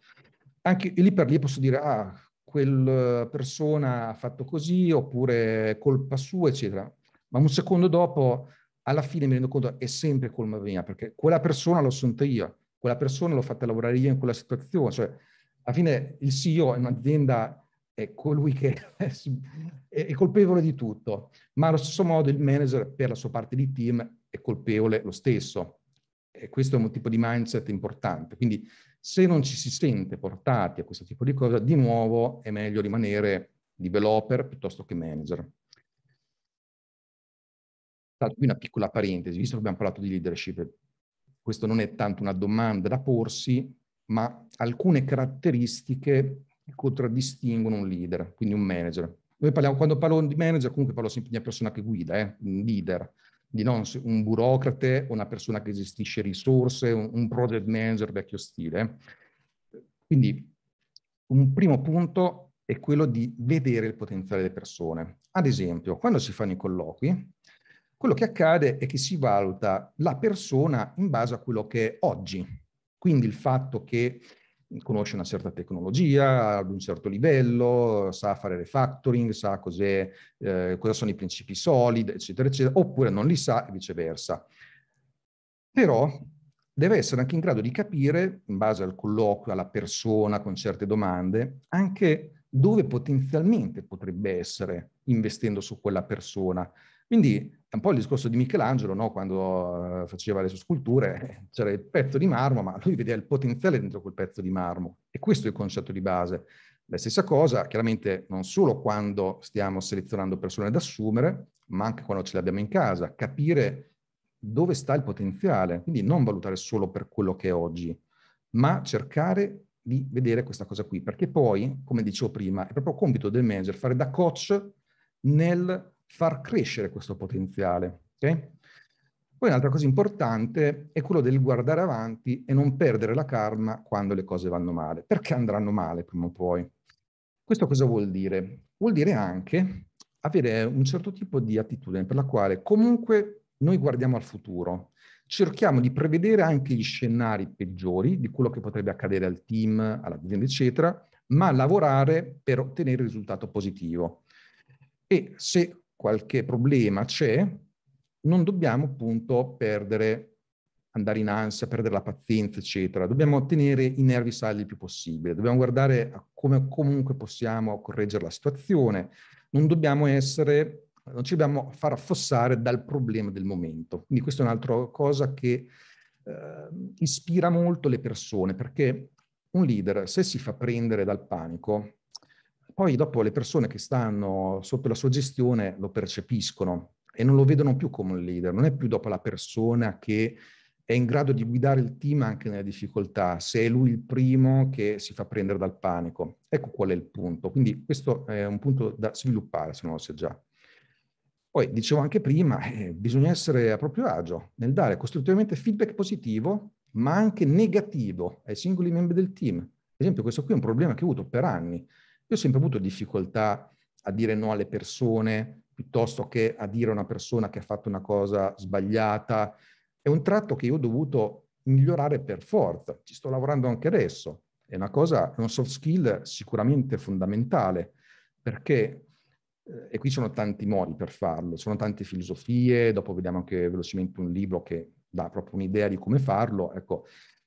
anche lì per lì posso dire, ah, quella persona ha fatto così, oppure colpa sua, eccetera. Ma un secondo dopo, alla fine mi rendo conto, è sempre colpa mia, perché quella persona l'ho assunta io, quella persona l'ho fatta lavorare io in quella situazione. Cioè, alla fine il CEO è un'azienda è colui che è colpevole di tutto, ma allo stesso modo il manager per la sua parte di team è colpevole lo stesso. E questo è un tipo di mindset importante. Quindi se non ci si sente portati a questo tipo di cosa, di nuovo è meglio rimanere developer piuttosto che manager. Qui una piccola parentesi, visto che abbiamo parlato di leadership, questo non è tanto una domanda da porsi, ma alcune caratteristiche che contraddistinguono un leader, quindi un manager. Noi parliamo, quando parlo di manager, comunque parlo sempre di una persona che guida, eh, un leader, di non un burocrate, una persona che gestisce risorse, un, un project manager vecchio stile. Eh. Quindi un primo punto è quello di vedere il potenziale delle persone. Ad esempio, quando si fanno i colloqui, quello che accade è che si valuta la persona in base a quello che è oggi. Quindi il fatto che conosce una certa tecnologia ad un certo livello, sa fare refactoring, sa eh, cosa sono i principi solidi, eccetera, eccetera, oppure non li sa e viceversa. Però deve essere anche in grado di capire, in base al colloquio, alla persona, con certe domande, anche dove potenzialmente potrebbe essere investendo su quella persona quindi è un po' il discorso di Michelangelo, no? quando eh, faceva le sue sculture, c'era il pezzo di marmo, ma lui vedeva il potenziale dentro quel pezzo di marmo. E questo è il concetto di base. La stessa cosa, chiaramente, non solo quando stiamo selezionando persone da assumere, ma anche quando ce le abbiamo in casa, capire dove sta il potenziale, quindi non valutare solo per quello che è oggi, ma cercare di vedere questa cosa qui, perché poi, come dicevo prima, è proprio compito del manager fare da coach nel far crescere questo potenziale. Okay? Poi un'altra cosa importante è quello del guardare avanti e non perdere la calma quando le cose vanno male, perché andranno male prima o poi. Questo cosa vuol dire? Vuol dire anche avere un certo tipo di attitudine per la quale comunque noi guardiamo al futuro, cerchiamo di prevedere anche gli scenari peggiori di quello che potrebbe accadere al team, all'azienda, eccetera, ma lavorare per ottenere il risultato positivo. E se qualche problema c'è, non dobbiamo appunto perdere, andare in ansia, perdere la pazienza, eccetera. Dobbiamo tenere i nervi saldi il più possibile, dobbiamo guardare a come comunque possiamo correggere la situazione, non dobbiamo essere, non ci dobbiamo far affossare dal problema del momento. Quindi questa è un'altra cosa che eh, ispira molto le persone, perché un leader, se si fa prendere dal panico, poi dopo le persone che stanno sotto la sua gestione lo percepiscono e non lo vedono più come un leader, non è più dopo la persona che è in grado di guidare il team anche nelle difficoltà, se è lui il primo che si fa prendere dal panico. Ecco qual è il punto. Quindi questo è un punto da sviluppare, se non lo si è già. Poi, dicevo anche prima, eh, bisogna essere a proprio agio nel dare costruttivamente feedback positivo, ma anche negativo ai singoli membri del team. Ad esempio, questo qui è un problema che ho avuto per anni. Io ho sempre avuto difficoltà a dire no alle persone, piuttosto che a dire a una persona che ha fatto una cosa sbagliata. È un tratto che io ho dovuto migliorare per forza, ci sto lavorando anche adesso. È una cosa, è un soft skill sicuramente fondamentale, perché, eh, e qui sono tanti modi per farlo, sono tante filosofie, dopo vediamo anche velocemente un libro che dà proprio un'idea di come farlo, ecco,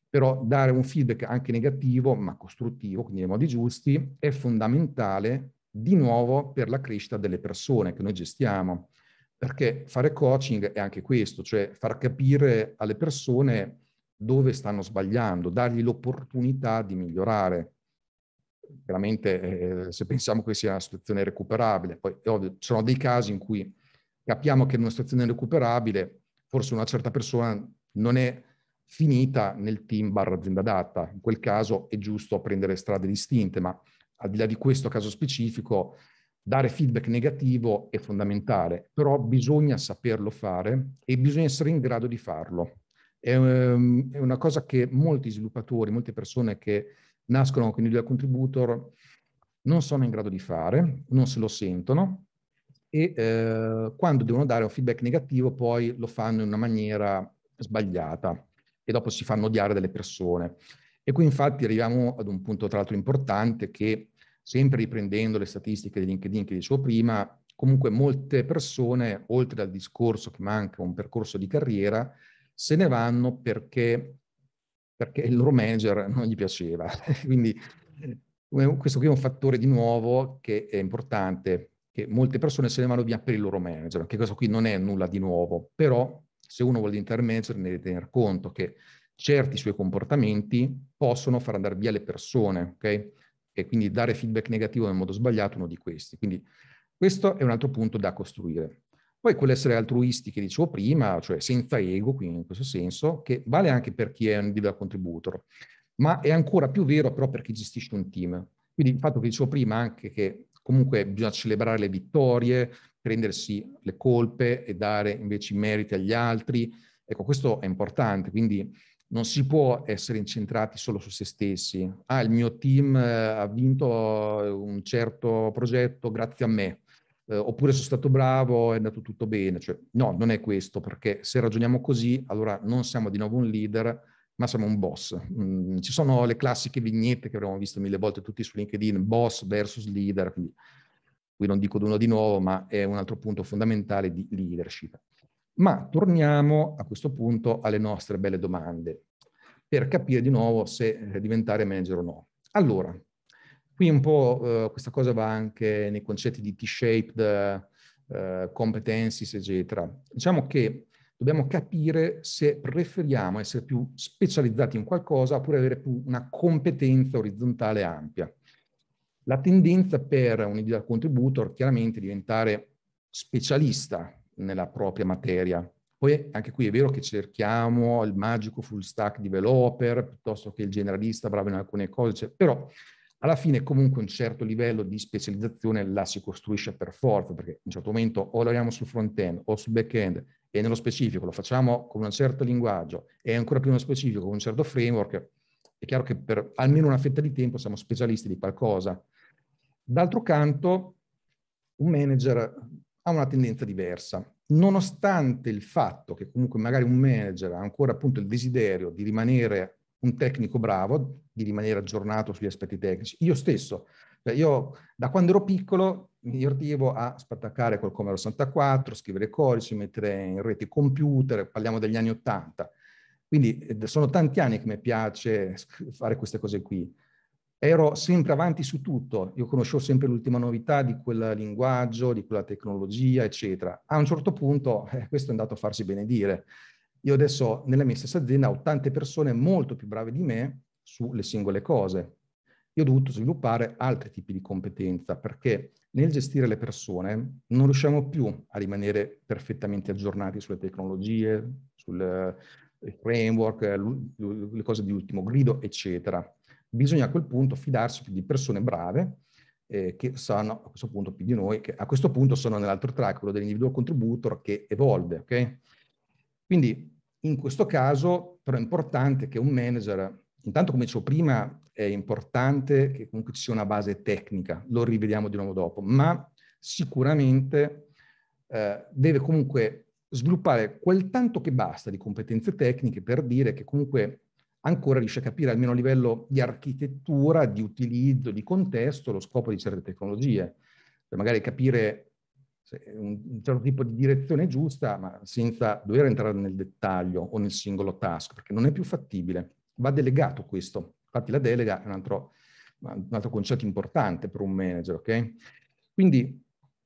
però dare un feedback anche negativo, ma costruttivo, quindi nei modi giusti, è fondamentale di nuovo per la crescita delle persone che noi gestiamo. Perché fare coaching è anche questo, cioè far capire alle persone dove stanno sbagliando, dargli l'opportunità di migliorare. Chiaramente eh, se pensiamo che sia una situazione recuperabile, poi è ovvio, ci sono dei casi in cui capiamo che è una situazione recuperabile, forse una certa persona non è finita nel team barra azienda data. In quel caso è giusto prendere strade distinte, ma al di là di questo caso specifico, dare feedback negativo è fondamentale, però bisogna saperlo fare e bisogna essere in grado di farlo. Ehm, è, una cosa che molti sviluppatori, molte persone che nascono con il contributor non sono in grado di fare, non se lo sentono e eh, quando devono dare un feedback negativo poi lo fanno in una maniera sbagliata e dopo si fanno odiare delle persone. E qui infatti arriviamo ad un punto tra l'altro importante che sempre riprendendo le statistiche di LinkedIn che dicevo prima, comunque molte persone, oltre al discorso che manca un percorso di carriera, se ne vanno perché, perché il loro manager non gli piaceva. Quindi eh, questo qui è un fattore di nuovo che è importante, che molte persone se ne vanno via per il loro manager, che questo qui non è nulla di nuovo, però se uno vuole diventare manager deve tener conto che certi suoi comportamenti possono far andare via le persone, ok? E quindi dare feedback negativo nel modo sbagliato è uno di questi. Quindi questo è un altro punto da costruire. Poi quell'essere altruisti che dicevo prima, cioè senza ego, quindi in questo senso, che vale anche per chi è un individual contributor, ma è ancora più vero però per chi gestisce un team. Quindi il fatto che dicevo prima anche che Comunque bisogna celebrare le vittorie, prendersi le colpe e dare invece i meriti agli altri. Ecco, questo è importante, quindi non si può essere incentrati solo su se stessi. Ah, il mio team eh, ha vinto eh, un certo progetto grazie a me, eh, oppure sono stato bravo, è andato tutto bene. Cioè, no, non è questo, perché se ragioniamo così, allora non siamo di nuovo un leader, ma siamo un boss. Mm, ci sono le classiche vignette che abbiamo visto mille volte tutti su LinkedIn, boss versus leader, quindi qui non dico uno di nuovo, ma è un altro punto fondamentale di leadership. Ma torniamo a questo punto alle nostre belle domande per capire di nuovo se eh, diventare manager o no. Allora, qui un po' eh, questa cosa va anche nei concetti di T-shaped eh, competencies, eccetera. Diciamo che dobbiamo capire se preferiamo essere più specializzati in qualcosa oppure avere più una competenza orizzontale ampia. La tendenza per un individual contributor chiaramente è diventare specialista nella propria materia. Poi anche qui è vero che cerchiamo il magico full stack developer piuttosto che il generalista bravo in alcune cose, cioè, però alla fine comunque un certo livello di specializzazione la si costruisce per forza, perché in un certo momento o lavoriamo sul front-end o sul back-end, e nello specifico lo facciamo con un certo linguaggio e ancora più nello specifico con un certo framework, è chiaro che per almeno una fetta di tempo siamo specialisti di qualcosa. D'altro canto, un manager ha una tendenza diversa. Nonostante il fatto che comunque magari un manager ha ancora appunto il desiderio di rimanere un tecnico bravo, di rimanere aggiornato sugli aspetti tecnici, io stesso cioè io da quando ero piccolo mi divertivo a spattaccare col Commodore 64, scrivere codici, mettere in rete computer, parliamo degli anni 80. Quindi eh, sono tanti anni che mi piace fare queste cose qui. Ero sempre avanti su tutto, io conoscevo sempre l'ultima novità di quel linguaggio, di quella tecnologia, eccetera. A un certo punto eh, questo è andato a farsi benedire. Io adesso nella mia stessa azienda ho tante persone molto più brave di me sulle singole cose, io ho dovuto sviluppare altri tipi di competenza perché nel gestire le persone non riusciamo più a rimanere perfettamente aggiornati sulle tecnologie, sul eh, framework, eh, le cose di ultimo grido, eccetera. Bisogna a quel punto fidarsi di persone brave eh, che sanno a questo punto più di noi, che a questo punto sono nell'altro track, quello dell'individuo contributor che evolve. Okay? Quindi in questo caso però è importante che un manager, intanto come dicevo prima, è importante che comunque ci sia una base tecnica, lo rivediamo di nuovo dopo, ma sicuramente eh, deve comunque sviluppare quel tanto che basta di competenze tecniche per dire che comunque ancora riesce a capire almeno a livello di architettura, di utilizzo, di contesto, lo scopo di certe tecnologie. Per magari capire un certo tipo di direzione giusta, ma senza dover entrare nel dettaglio o nel singolo task, perché non è più fattibile. Va delegato questo. Infatti la delega è un altro, un altro concetto importante per un manager, ok? Quindi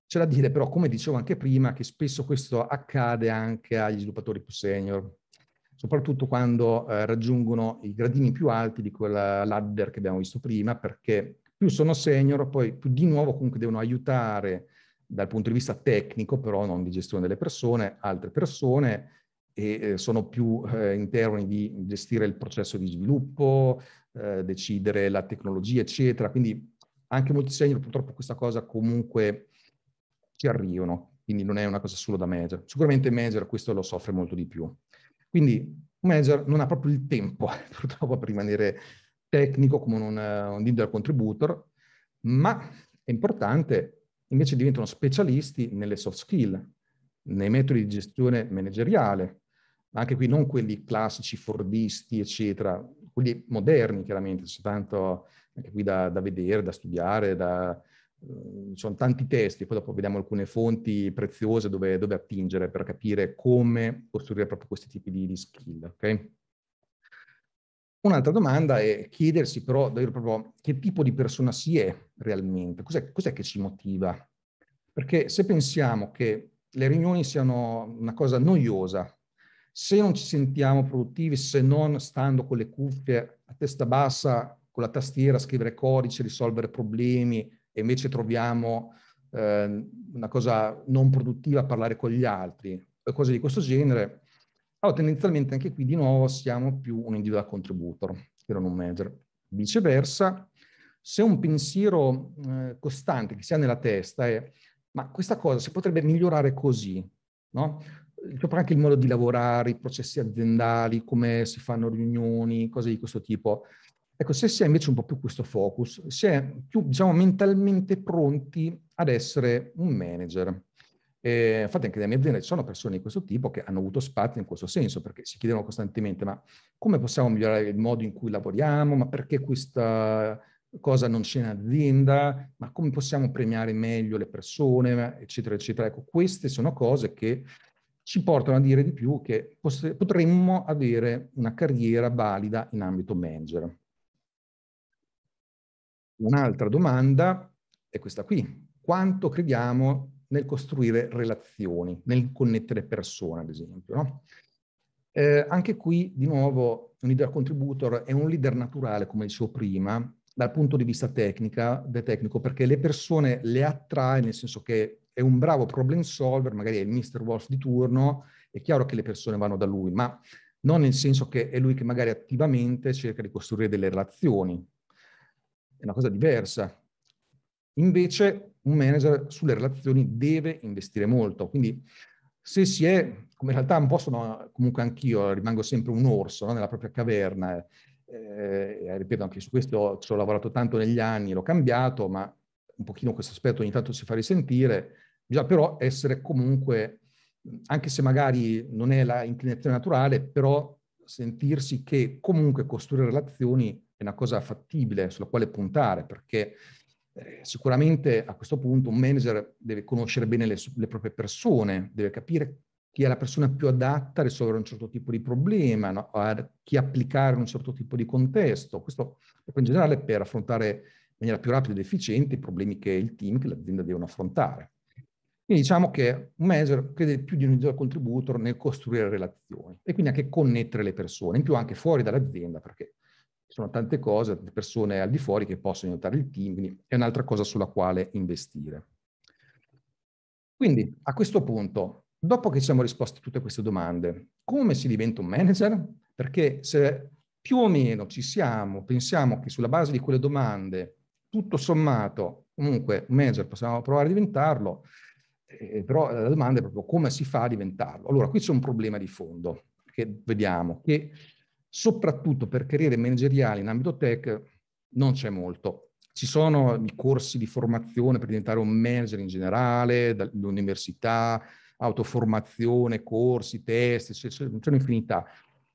c'è da dire però, come dicevo anche prima, che spesso questo accade anche agli sviluppatori più senior, soprattutto quando eh, raggiungono i gradini più alti di quella ladder che abbiamo visto prima, perché più sono senior, poi più di nuovo comunque devono aiutare dal punto di vista tecnico, però non di gestione delle persone, altre persone e eh, sono più eh, in termini di gestire il processo di sviluppo, eh, decidere la tecnologia, eccetera. Quindi anche molti senior purtroppo questa cosa comunque ci arrivano, quindi non è una cosa solo da manager. Sicuramente il manager questo lo soffre molto di più. Quindi un manager non ha proprio il tempo purtroppo per rimanere tecnico come un, un leader contributor, ma è importante, invece diventano specialisti nelle soft skill, nei metodi di gestione manageriale, ma anche qui non quelli classici fordisti, eccetera, quelli moderni chiaramente, soltanto anche qui da, da vedere, da studiare, da, eh, ci sono tanti testi, poi dopo vediamo alcune fonti preziose dove, dove attingere per capire come costruire proprio questi tipi di, di skill. Okay? Un'altra domanda è chiedersi però proprio che tipo di persona si è realmente, cos'è, cos'è che ci motiva? Perché se pensiamo che le riunioni siano una cosa noiosa, se non ci sentiamo produttivi, se non stando con le cuffie a testa bassa, con la tastiera, scrivere codice, risolvere problemi, e invece troviamo eh, una cosa non produttiva a parlare con gli altri, o cose di questo genere, allora tendenzialmente anche qui di nuovo siamo più un individual contributor che non un manager. Viceversa, se un pensiero eh, costante che si ha nella testa è ma questa cosa si potrebbe migliorare così, no? proprio anche il modo di lavorare, i processi aziendali, come si fanno riunioni, cose di questo tipo. Ecco, se si è invece un po' più questo focus, si è più, diciamo, mentalmente pronti ad essere un manager. E infatti anche nella mia azienda ci sono persone di questo tipo che hanno avuto spazio in questo senso, perché si chiedono costantemente, ma come possiamo migliorare il modo in cui lavoriamo? Ma perché questa cosa non c'è in azienda? Ma come possiamo premiare meglio le persone? Eccetera, eccetera. Ecco, queste sono cose che ci portano a dire di più che potremmo avere una carriera valida in ambito manager. Un'altra domanda è questa qui. Quanto crediamo nel costruire relazioni, nel connettere persone, ad esempio? No? Eh, anche qui, di nuovo, un leader contributor è un leader naturale, come dicevo prima, dal punto di vista tecnica, tecnico, perché le persone le attrae, nel senso che è un bravo problem solver, magari è il Mr. Wolf di turno, è chiaro che le persone vanno da lui, ma non nel senso che è lui che magari attivamente cerca di costruire delle relazioni. È una cosa diversa. Invece un manager sulle relazioni deve investire molto, quindi se si è, come in realtà un po' sono, comunque anch'io rimango sempre un orso no? nella propria caverna, eh, eh ripeto anche su questo ci ho lavorato tanto negli anni, l'ho cambiato, ma un pochino questo aspetto ogni tanto si fa risentire, Bisogna però essere comunque, anche se magari non è la inclinazione naturale, però sentirsi che comunque costruire relazioni è una cosa fattibile sulla quale puntare, perché eh, sicuramente a questo punto un manager deve conoscere bene le, le proprie persone, deve capire chi è la persona più adatta a risolvere un certo tipo di problema, no? a chi applicare un certo tipo di contesto. Questo in generale per affrontare in maniera più rapida ed efficiente i problemi che il team, che l'azienda devono affrontare. Quindi diciamo che un manager crede più di un individual contributor nel costruire relazioni e quindi anche connettere le persone, in più anche fuori dall'azienda perché ci sono tante cose, tante persone al di fuori che possono aiutare il team, quindi è un'altra cosa sulla quale investire. Quindi a questo punto, dopo che ci siamo risposti a tutte queste domande, come si diventa un manager? Perché se più o meno ci siamo, pensiamo che sulla base di quelle domande, tutto sommato, comunque un manager possiamo provare a diventarlo, eh, però la domanda è proprio come si fa a diventarlo. Allora, qui c'è un problema di fondo che vediamo, che soprattutto per carriere manageriali in ambito tech non c'è molto. Ci sono i corsi di formazione per diventare un manager in generale, dall'università, autoformazione, corsi, test, c'è un'infinità.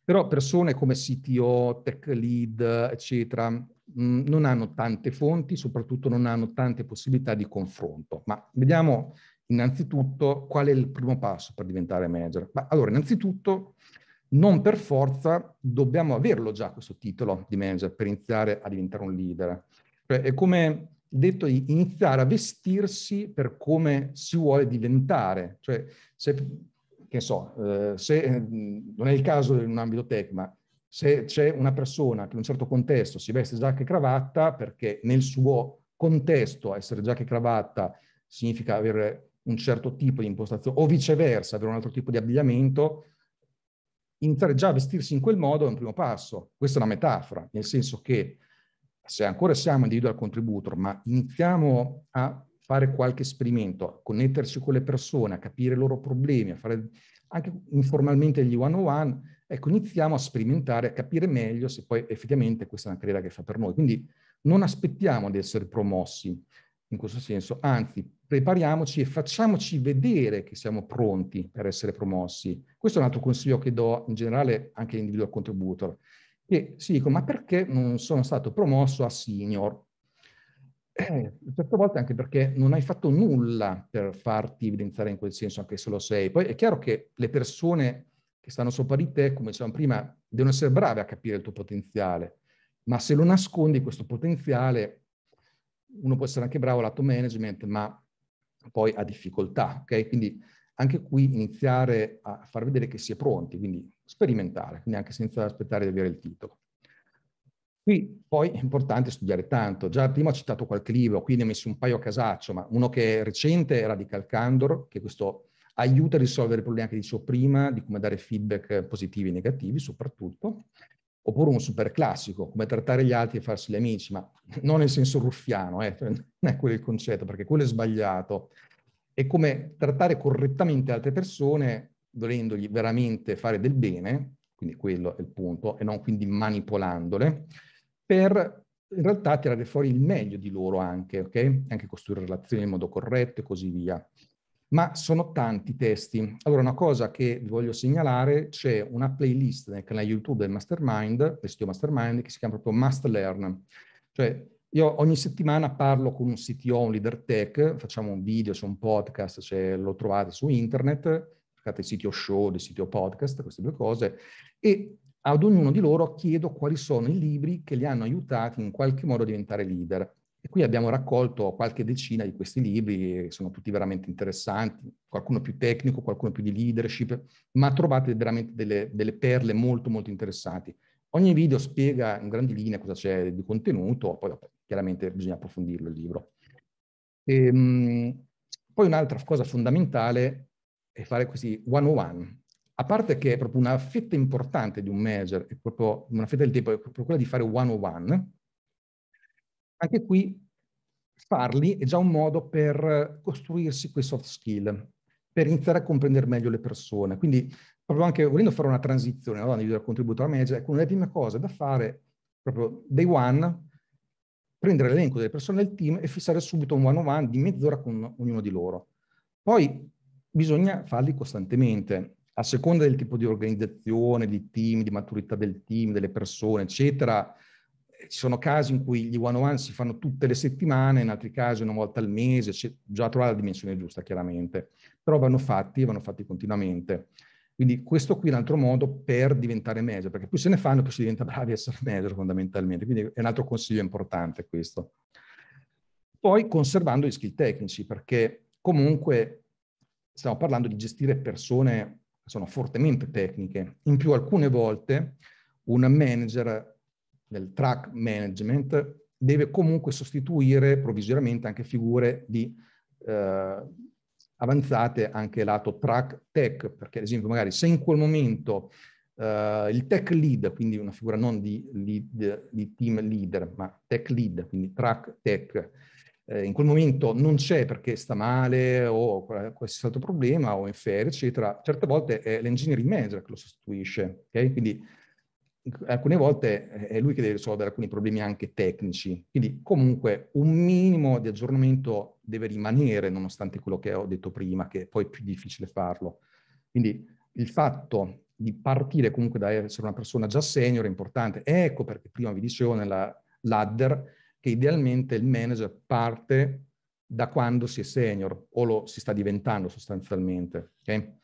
Però persone come CTO, tech lead, eccetera, mm, non hanno tante fonti, soprattutto non hanno tante possibilità di confronto. Ma vediamo innanzitutto qual è il primo passo per diventare manager? Ma, allora, innanzitutto non per forza dobbiamo averlo già questo titolo di manager per iniziare a diventare un leader. Cioè, è come detto di iniziare a vestirsi per come si vuole diventare. Cioè, se, che so, eh, se eh, non è il caso in un ambito tech, ma se c'è una persona che in un certo contesto si veste giacca e cravatta, perché nel suo contesto essere giacca e cravatta significa avere un certo tipo di impostazione o viceversa, avere un altro tipo di abbigliamento, iniziare già a vestirsi in quel modo è un primo passo. Questa è una metafora, nel senso che se ancora siamo individual contributor, ma iniziamo a fare qualche esperimento, a connetterci con le persone, a capire i loro problemi, a fare anche informalmente gli one-on-one, ecco, iniziamo a sperimentare, a capire meglio se poi effettivamente questa è una carriera che fa per noi. Quindi non aspettiamo di essere promossi in questo senso, anzi prepariamoci e facciamoci vedere che siamo pronti per essere promossi. Questo è un altro consiglio che do in generale anche all'individuo contributor. E si dicono, ma perché non sono stato promosso a senior? Eh, certe volte anche perché non hai fatto nulla per farti evidenziare in quel senso, anche se lo sei. Poi è chiaro che le persone che stanno sopra di te, come dicevamo prima, devono essere brave a capire il tuo potenziale, ma se lo nascondi questo potenziale, uno può essere anche bravo lato management, ma poi ha difficoltà, ok? Quindi anche qui iniziare a far vedere che si è pronti, quindi sperimentare, quindi anche senza aspettare di avere il titolo. Qui poi è importante studiare tanto, già prima ho citato qualche libro, qui ne ho messo un paio a casaccio, ma uno che è recente è Radical Candor, che questo aiuta a risolvere i problemi che dicevo prima, di come dare feedback positivi e negativi soprattutto, oppure un super classico, come trattare gli altri e farsi gli amici, ma non nel senso ruffiano, eh, cioè, non è quello il concetto, perché quello è sbagliato. È come trattare correttamente altre persone, volendogli veramente fare del bene, quindi quello è il punto, e non quindi manipolandole, per in realtà tirare fuori il meglio di loro anche, ok? Anche costruire relazioni in modo corretto e così via ma sono tanti testi. Allora, una cosa che vi voglio segnalare, c'è una playlist nel canale YouTube del Mastermind, del sito Mastermind, che si chiama proprio Must Learn. Cioè, io ogni settimana parlo con un CTO, un leader tech, facciamo un video, c'è un podcast, se lo trovate su internet, cercate il sito show, il sito podcast, queste due cose, e ad ognuno di loro chiedo quali sono i libri che li hanno aiutati in qualche modo a diventare leader qui abbiamo raccolto qualche decina di questi libri, sono tutti veramente interessanti, qualcuno più tecnico, qualcuno più di leadership, ma trovate veramente delle, delle perle molto molto interessanti. Ogni video spiega in grandi linee cosa c'è di contenuto, poi chiaramente bisogna approfondirlo il libro. E, ehm, poi un'altra cosa fondamentale è fare questi one-on-one. A parte che è proprio una fetta importante di un manager, è proprio una fetta del tempo, è proprio quella di fare one-on-one, anche qui farli è già un modo per costruirsi quei soft skill, per iniziare a comprendere meglio le persone. Quindi proprio anche volendo fare una transizione, allora individuare contributore manager, ecco una delle prime cose da fare proprio day one, prendere l'elenco delle persone del team e fissare subito un one on one di mezz'ora con ognuno di loro. Poi bisogna farli costantemente, a seconda del tipo di organizzazione, di team, di maturità del team, delle persone, eccetera, ci sono casi in cui gli one-on-one si fanno tutte le settimane, in altri casi una volta al mese, c'è già trovare la dimensione giusta chiaramente, però vanno fatti e vanno fatti continuamente. Quindi questo qui è un altro modo per diventare manager, perché più se ne fanno più si diventa bravi a essere manager fondamentalmente, quindi è un altro consiglio importante questo. Poi conservando gli skill tecnici, perché comunque stiamo parlando di gestire persone che sono fortemente tecniche. In più alcune volte un manager del track management deve comunque sostituire provvisoriamente anche figure di eh, avanzate anche lato track tech, perché ad esempio magari se in quel momento eh, il tech lead, quindi una figura non di, lead, di team leader, ma tech lead, quindi track tech, eh, in quel momento non c'è perché sta male o qualsiasi altro problema o è ferie, eccetera, certe volte è l'engineering manager che lo sostituisce, ok? quindi alcune volte eh, è lui che deve risolvere alcuni problemi anche tecnici, quindi comunque un minimo di aggiornamento deve rimanere nonostante quello che ho detto prima, che poi è più difficile farlo. Quindi il fatto di partire comunque da essere una persona già senior è importante. Ecco perché prima vi dicevo nella ladder che idealmente il manager parte da quando si è senior o lo si sta diventando sostanzialmente. Okay?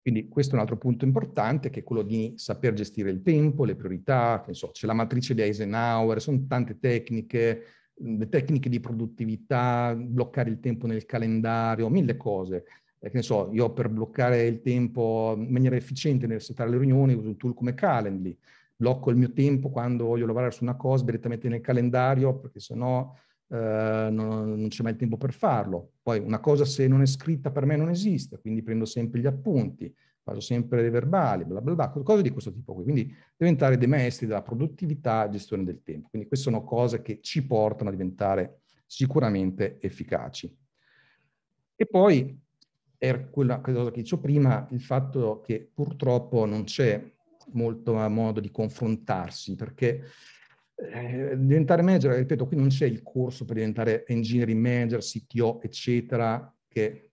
Quindi questo è un altro punto importante che è quello di saper gestire il tempo, le priorità, che so, c'è la matrice di Eisenhower, sono tante tecniche, le tecniche di produttività, bloccare il tempo nel calendario, mille cose. Eh, che ne so, io per bloccare il tempo in maniera efficiente nel settare le riunioni uso un tool come Calendly, blocco il mio tempo quando voglio lavorare su una cosa direttamente nel calendario perché sennò eh, non, non, c'è mai il tempo per farlo. Poi una cosa se non è scritta per me non esiste, quindi prendo sempre gli appunti, faccio sempre dei verbali, bla bla bla, cose di questo tipo qui. Quindi diventare dei maestri della produttività e gestione del tempo. Quindi queste sono cose che ci portano a diventare sicuramente efficaci. E poi è quella cosa che dicevo prima, il fatto che purtroppo non c'è molto modo di confrontarsi, perché eh, diventare manager, ripeto, qui non c'è il corso per diventare engineering manager, CTO, eccetera, che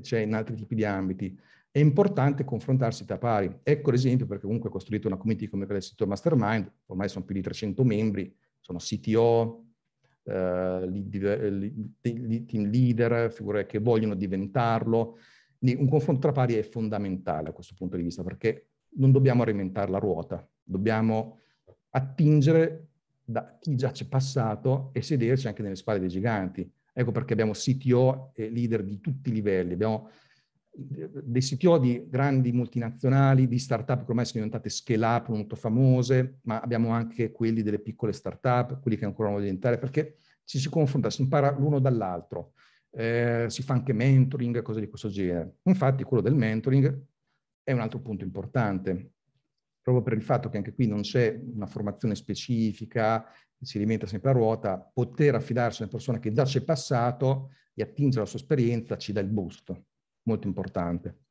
c'è in altri tipi di ambiti. È importante confrontarsi tra pari. Ecco l'esempio perché comunque ho costruito una community come quella del sito Mastermind, ormai sono più di 300 membri, sono CTO, Uh, eh, team leader, figure che vogliono diventarlo. Quindi un confronto tra pari è fondamentale a questo punto di vista perché non dobbiamo reinventare la ruota, dobbiamo attingere da chi già c'è passato e sederci anche nelle spalle dei giganti. Ecco perché abbiamo CTO e leader di tutti i livelli. Abbiamo eh, dei CTO di grandi multinazionali, di startup che ormai sono diventate scale-up molto famose, ma abbiamo anche quelli delle piccole startup, quelli che ancora vogliono diventare, perché ci si confronta, si impara l'uno dall'altro. Eh, si fa anche mentoring, e cose di questo genere. Infatti quello del mentoring è un altro punto importante proprio per il fatto che anche qui non c'è una formazione specifica, si alimenta sempre a ruota, poter affidarsi a una persona che già c'è passato e attingere alla sua esperienza ci dà il boost, molto importante.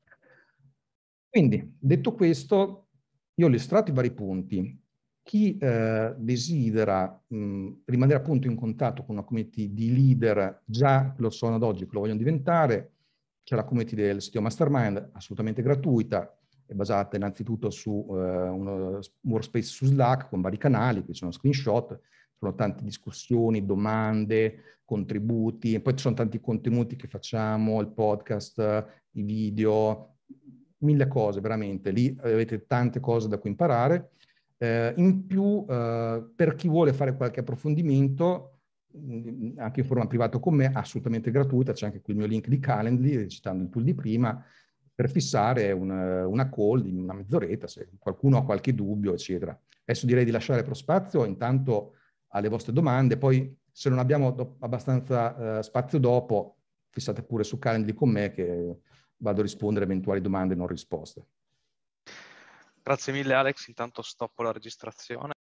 Quindi, detto questo, io ho illustrato i vari punti. Chi eh, desidera mh, rimanere appunto in contatto con una community di leader già lo sono ad oggi, che lo vogliono diventare, c'è la community del sito Mastermind, assolutamente gratuita, è basata innanzitutto su eh, uno workspace su Slack con vari canali, qui sono screenshot, ci sono tante discussioni, domande, contributi, e poi ci sono tanti contenuti che facciamo, il podcast, i video, mille cose veramente, lì avete tante cose da cui imparare. Eh, in più, eh, per chi vuole fare qualche approfondimento, mm, anche in forma privata con me, assolutamente gratuita, c'è anche qui il mio link di Calendly, citando il tool di prima, per fissare una, una call di una mezz'oretta, se qualcuno ha qualche dubbio, eccetera. Adesso direi di lasciare lo spazio intanto alle vostre domande, poi se non abbiamo do- abbastanza eh, spazio dopo, fissate pure su Calendly con me che vado a rispondere a eventuali domande non risposte. Grazie mille Alex, intanto stoppo la registrazione.